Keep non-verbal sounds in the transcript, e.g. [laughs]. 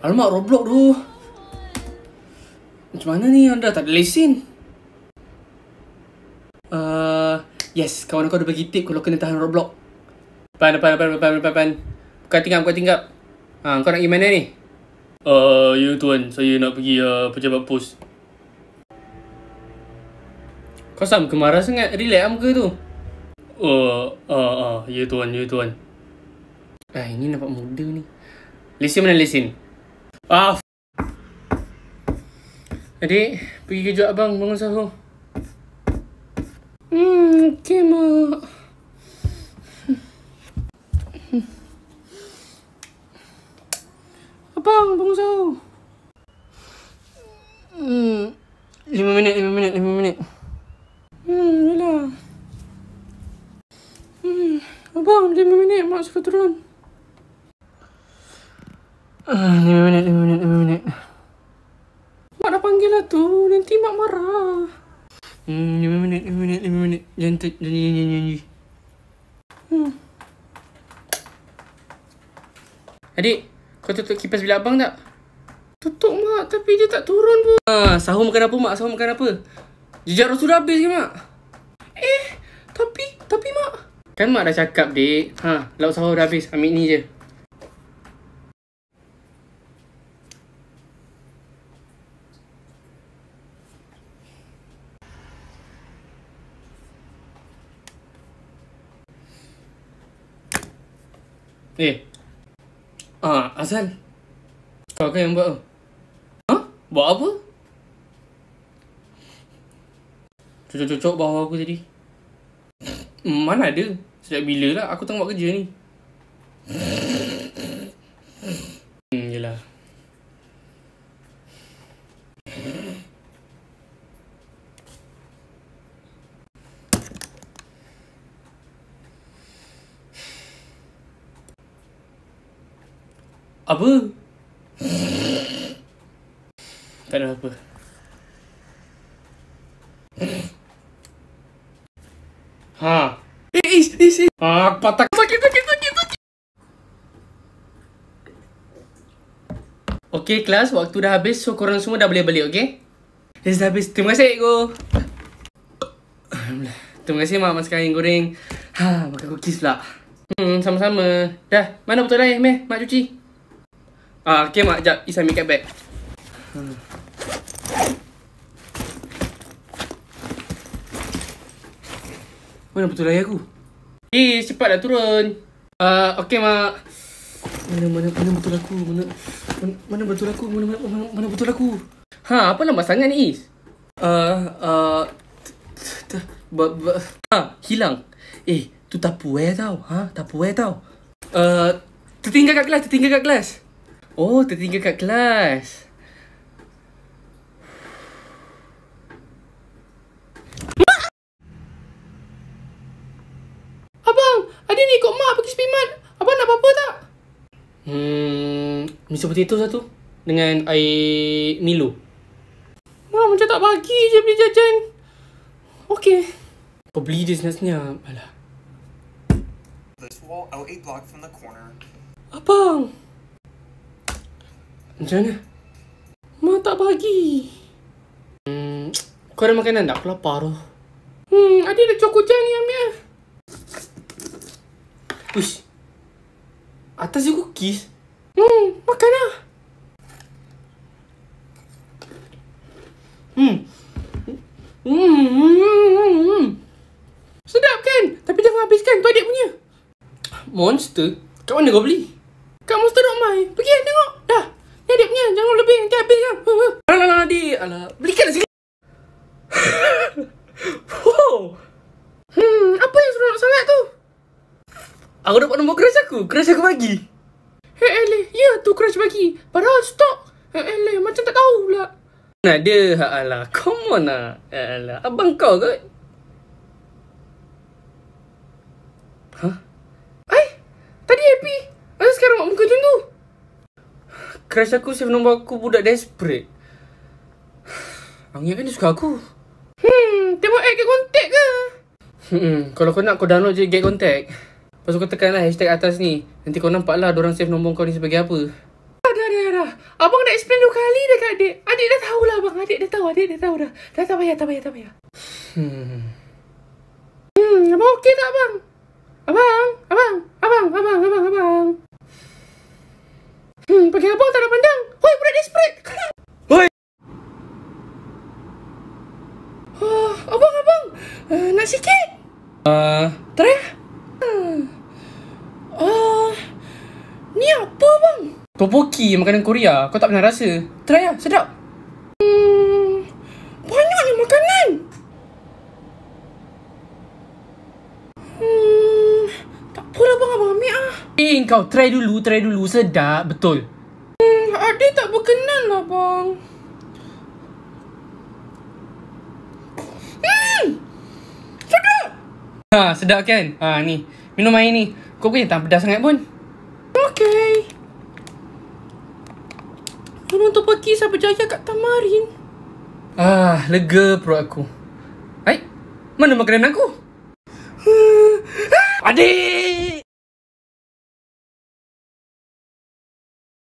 Alamak roblox tu Macam mana ni anda tak ada lesen uh, Yes kawan aku dah bagi tip kalau kena tahan roblox Pan pan pan pan pan pan Bukan tinggap bukan tinggap ha, Kau nak pergi mana ni Eh, uh, you tuan saya nak pergi uh, pejabat pos Kau sam kemarah sangat relax am lah ke tu Oh ah, ah, ya tuan, ya tuan. Eh, ini nampak muda ni. Lesen mana lesen? Ah. Adik, pergi kejut abang bangun sahur. Hmm, okey [laughs] Abang, bangun sahur. Hmm, lima minit, lima minit, lima minit. Hmm, yelah. Hmm, abang, lima minit mak suka turun. 5 ah, minit, 5 minit, 5 minit. Mak dah panggil lah tu. Nanti mak marah. Hmm, 5 minit, 5 minit, 5 minit. Jangan tak, jangan, jangan, jangan, Hmm. Adik, kau tutup kipas bila abang tak? Tutup mak, tapi dia tak turun pun. Ah, sahur makan apa mak? Sahur makan apa? Jejak rasu dah habis ke mak? Eh, tapi, tapi mak. Kan mak dah cakap, dik. Ha, lauk sahur dah habis. Ambil ni je. Eh. Ah, uh, Azal. Kau kan yang buat tu. Ha? Huh? Buat apa? Cucuk-cucuk bawah aku tadi. Mana ada? Sejak bila lah aku tengok buat kerja ni? Apa? tak ada apa. ha. Eh, eh, eh, eh. Ah, ha, patah. Sakit, sakit, sakit, sakit. Okay, kelas. Waktu dah habis. So, korang semua dah boleh balik, okay? Dia dah habis. Terima kasih, Ego. Terima kasih, Mak. Masakan yang goreng. Ha, makan cookies pula. Hmm, sama-sama. Dah, mana botol air, meh? Mak cuci. Ah, okay mak, jap. Isai make it back. Hmm. Mana betul layar aku? Ish, eh, cepatlah turun. Uh, okay mak. Mana mana mana betul aku? Mana mana, mana betul aku? Mana mana mana, mana betul aku? Ha, apa lambat sangat ni Is? Uh, uh, ba, ba, ha, hilang. Eh, tu tapu eh tau. Ha, tapu eh tau. Uh, tertinggal kat kelas, tertinggal kat kelas. Oh, tertinggal kat kelas. Abang, ada ni ikut mak pergi spiman. Abang nak apa-apa tak? Hmm, mie itu satu dengan air Milo. Mak, macam tak bagi je beli jajan. Okey. Kau beli dia senyap-senyap. Alah. This oh, Abang! Macam mana? Mak tak bagi. Hmm, kau ada makanan tak? Aku lapar tu. Hmm, ada ada cokok jan ni ambil. Uish. Atas je kukis. Hmm, makan lah. Hmm. hmm. Hmm, hmm, hmm, hmm. Sedap kan? Tapi jangan habiskan tu adik punya. Monster? Kat mana kau beli? Allah. Belikan sini. [laughs] wow. Hmm, apa yang seronok sangat tu? Aku dapat nombor crush aku. Crush aku bagi. Hei Eleh, ya tu crush bagi. Padahal stok. Hei Eleh, macam tak tahu pula. Nah, dia, ha Allah. Come on lah. Ha Allah. Abang kau ke? Ha? Huh? Eh, tadi happy. Masa sekarang buat muka macam tu? Crush aku save nombor aku budak desperate. Angin kan dia suka aku. Hmm, dia buat get contact ke? Hmm, kalau kau nak kau download je get contact. Lepas kau tekan lah hashtag atas ni. Nanti kau nampak lah diorang save nombor kau ni sebagai apa. Ada, ah, ada, ada. Abang nak explain dua kali dekat adik. Adik dah lah, abang. Adik dah tahu, adik dah tahu dah. Dah tak payah, tak payah, tak payah. Hmm. Hmm, abang okey tak abang? Abang, abang, abang, abang, abang, abang. Hmm, pakai apa tak sikit. Uh, ah. try lah. Hmm. Uh, ah. ah. ni apa bang? Topoki makanan Korea. Kau tak pernah rasa. Try sedap. Hmm, banyaknya makanan. Hmm, tak apalah bang abang ambil lah. Eh, kau try dulu, try dulu. Sedap, betul. Hmm, adik tak berkenan lah bang. Ha, sedap kan? Ha, ni. Minum air ni. Kau punya tak pedas sangat pun. Okay. Minum untuk pergi sampai jaya kat Tamarin. Ah, lega perut aku. Hai, mana makanan aku? Hmm. Adik!